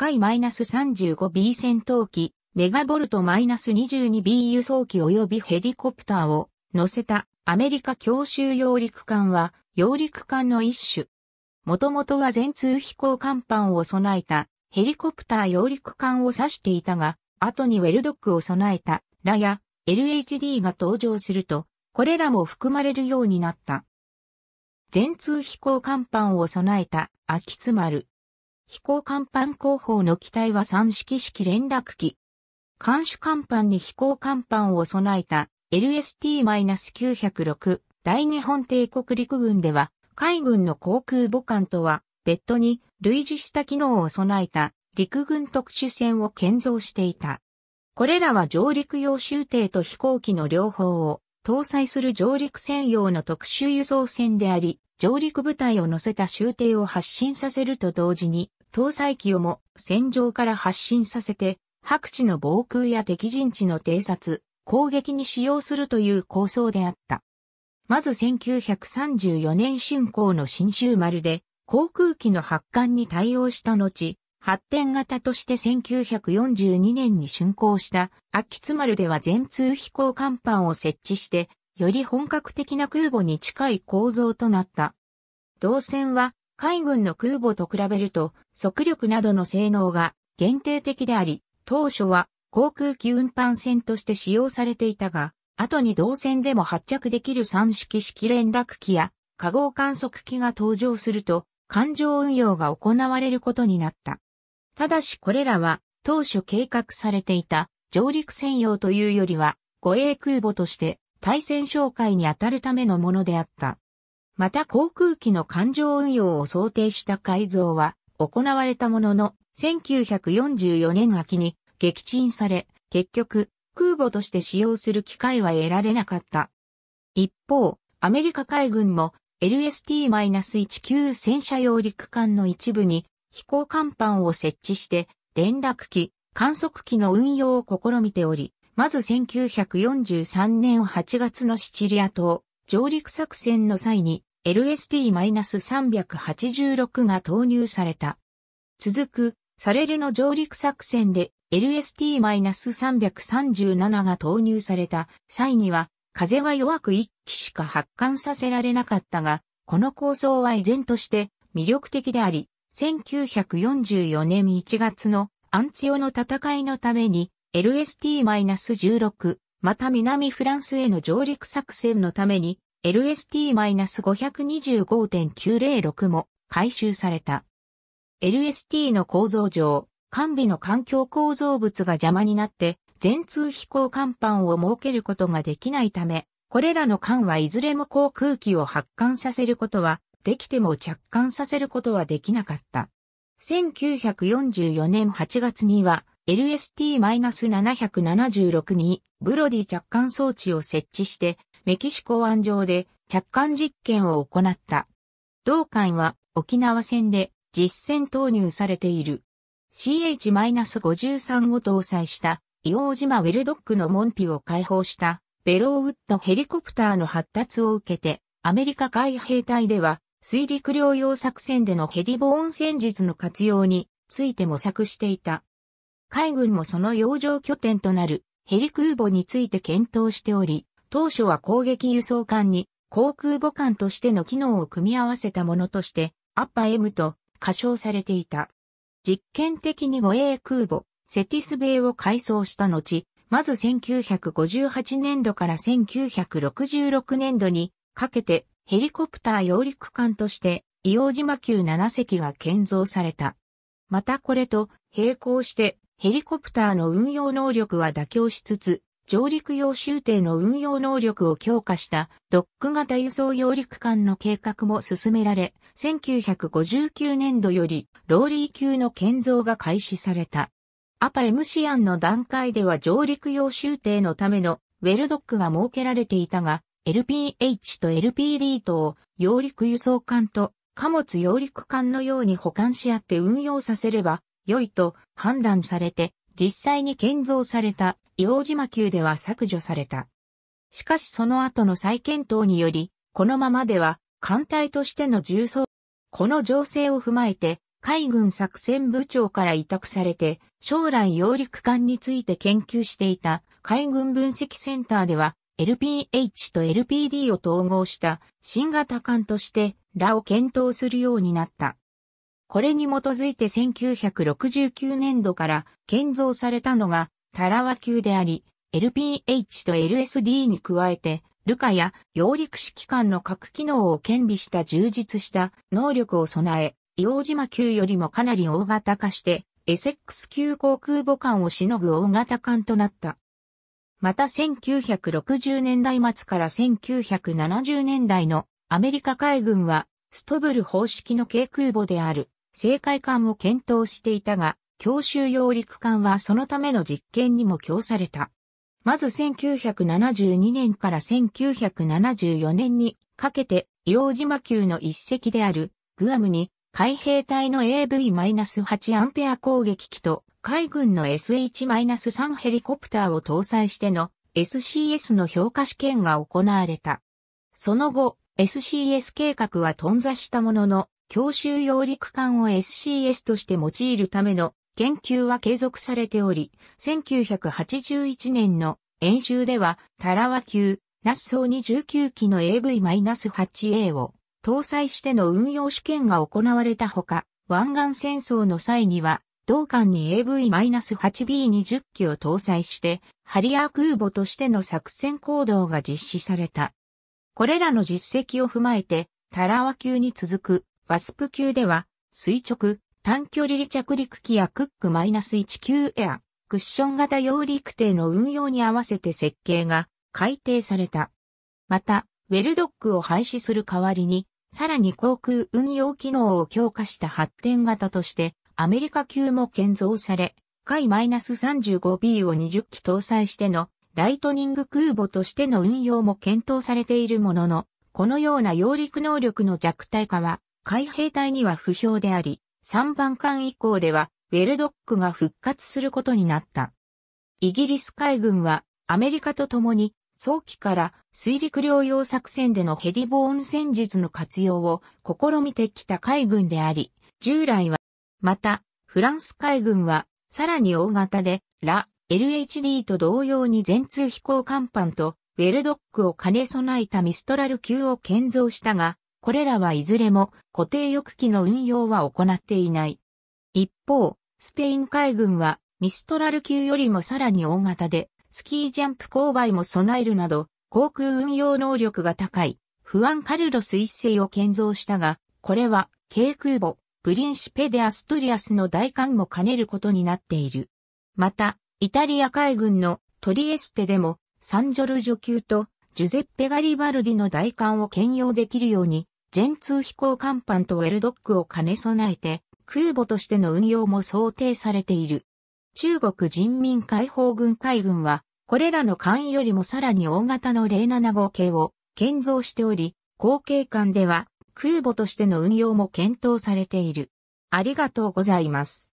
回 -35B 戦闘機、メガボルト -22B 輸送機及びヘリコプターを乗せたアメリカ強襲揚陸艦は揚陸艦の一種。もともとは全通飛行甲板を備えたヘリコプター揚陸艦を指していたが、後にウェルドックを備えたラや LHD が登場すると、これらも含まれるようになった。全通飛行甲板を備えた秋津丸、飛行甲板後方の機体は三式式連絡機。艦首甲板に飛行甲板を備えた LST-906 大日本帝国陸軍では海軍の航空母艦とは別途に類似した機能を備えた陸軍特殊船を建造していた。これらは上陸用終艇と飛行機の両方を搭載する上陸専用の特殊輸送船であり、上陸部隊を乗せた終艇を発進させると同時に、搭載機をも戦場から発進させて、白地の防空や敵陣地の偵察、攻撃に使用するという構想であった。まず1934年春光の新州丸で、航空機の発艦に対応した後、発展型として1942年に竣工した秋津丸では全通飛行甲板を設置して、より本格的な空母に近い構造となった。動線は海軍の空母と比べると、速力などの性能が限定的であり、当初は航空機運搬船として使用されていたが、後に同船でも発着できる三式式連絡機や加合観測機が登場すると、艦上運用が行われることになった。ただしこれらは当初計画されていた上陸専用というよりは護衛空母として対戦哨戒に当たるためのものであった。また航空機の艦上運用を想定した改造は行われたものの、1944年秋に撃沈され、結局、空母として使用する機会は得られなかった。一方、アメリカ海軍も LST-19 戦車用陸艦の一部に飛行甲板を設置して連絡機、観測機の運用を試みており、まず1943年8月のシチリア島、上陸作戦の際に LST-386 が投入された。続く、サレルの上陸作戦で LST-337 が投入された際には、風が弱く1機しか発艦させられなかったが、この構想は依然として魅力的であり、1944年1月のアンツヨの戦いのために LST-16 また南フランスへの上陸作戦のために LST-525.906 も回収された。LST の構造上、完備の環境構造物が邪魔になって全通飛行甲板を設けることができないため、これらの艦はいずれも航空機を発艦させることはできても着艦させることはできなかった。1944年8月には LST-776 にブロディ着艦装置を設置してメキシコ湾上で着艦実験を行った。同艦は沖縄戦で実戦投入されている。CH-53 を搭載した硫黄島ウェルドックの門扉を解放したベローウッドヘリコプターの発達を受けてアメリカ海兵隊では水陸両用作戦でのヘリボーン戦術の活用について模索していた。海軍もその洋上拠点となるヘリ空母について検討しており、当初は攻撃輸送艦に航空母艦としての機能を組み合わせたものとして、アッパ M と仮称されていた。実験的に護衛空母、セティス米を改装した後、まず1958年度から1966年度にかけてヘリコプター揚陸艦として伊黄島級7隻が建造された。またこれと並行してヘリコプターの運用能力は妥協しつつ、上陸用集艇の運用能力を強化したドック型輸送揚陸艦の計画も進められ、1959年度よりローリー級の建造が開始された。アパエムシアンの段階では上陸用集艇のためのウェルドックが設けられていたが、LPH と LPD 等を揚陸輸送艦と貨物揚陸艦のように保管し合って運用させれば、良いと判断されて、実際に建造された硫黄島級では削除された。しかしその後の再検討により、このままでは艦隊としての重装。この情勢を踏まえて、海軍作戦部長から委託されて、将来揚陸艦について研究していた海軍分析センターでは、LPH と LPD を統合した新型艦として、らを検討するようになった。これに基づいて1969年度から建造されたのがタラワ級であり、LPH と LSD に加えて、ルカや揚陸指揮官の核機能を兼備した充実した能力を備え、硫黄島級よりもかなり大型化して、エセックス級航空母艦をしのぐ大型艦となった。また1960年代末から1970年代のアメリカ海軍はストブル方式の軽空母である正解艦を検討していたが、強襲揚陸艦はそのための実験にも供された。まず1972年から1974年にかけて、洋黄島級の一隻であるグアムに海兵隊の AV-8 アンペア攻撃機と海軍の SH-3 ヘリコプターを搭載しての SCS の評価試験が行われた。その後、SCS 計画は頓挫したものの、教習揚陸艦を SCS として用いるための研究は継続されており、1981年の演習では、タラワ級、ナッソー29機の AV-8A を搭載しての運用試験が行われたほか、湾岸戦争の際には、同艦に AV-8B20 機を搭載して、ハリアー空母としての作戦行動が実施された。これらの実績を踏まえて、タラワ級に続くワスプ級では、垂直、短距離離着陸機やクック -1 級エア、クッション型揚陸艇の運用に合わせて設計が改定された。また、ウェルドックを廃止する代わりに、さらに航空運用機能を強化した発展型として、アメリカ級も建造され、海 -35B を20機搭載してのライトニング空母としての運用も検討されているものの、このような揚陸能力の弱体化は海兵隊には不評であり、3番艦以降では、ウェルドックが復活することになった。イギリス海軍は、アメリカと共に、早期から水陸両用作戦でのヘリボーン戦術の活用を試みてきた海軍であり、従来は、また、フランス海軍は、さらに大型で、ラ、LHD と同様に全通飛行甲板と、ウェルドックを兼ね備えたミストラル級を建造したが、これらはいずれも固定翼機の運用は行っていない。一方、スペイン海軍はミストラル級よりもさらに大型で、スキージャンプ勾配も備えるなど、航空運用能力が高い、フアン・カルロス一世を建造したが、これは、軽空母、プリンシペデ・アストリアスの大艦も兼ねることになっている。また、イタリア海軍のトリエステでも、サンジョルジョ級とジュゼッペ・ガリバルディの大艦を兼用できるように全通飛行甲板とウェルドックを兼ね備えて、空母としての運用も想定されている。中国人民解放軍海軍は、これらの艦よりもさらに大型の0 7号系を建造しており、後継艦では空母としての運用も検討されている。ありがとうございます。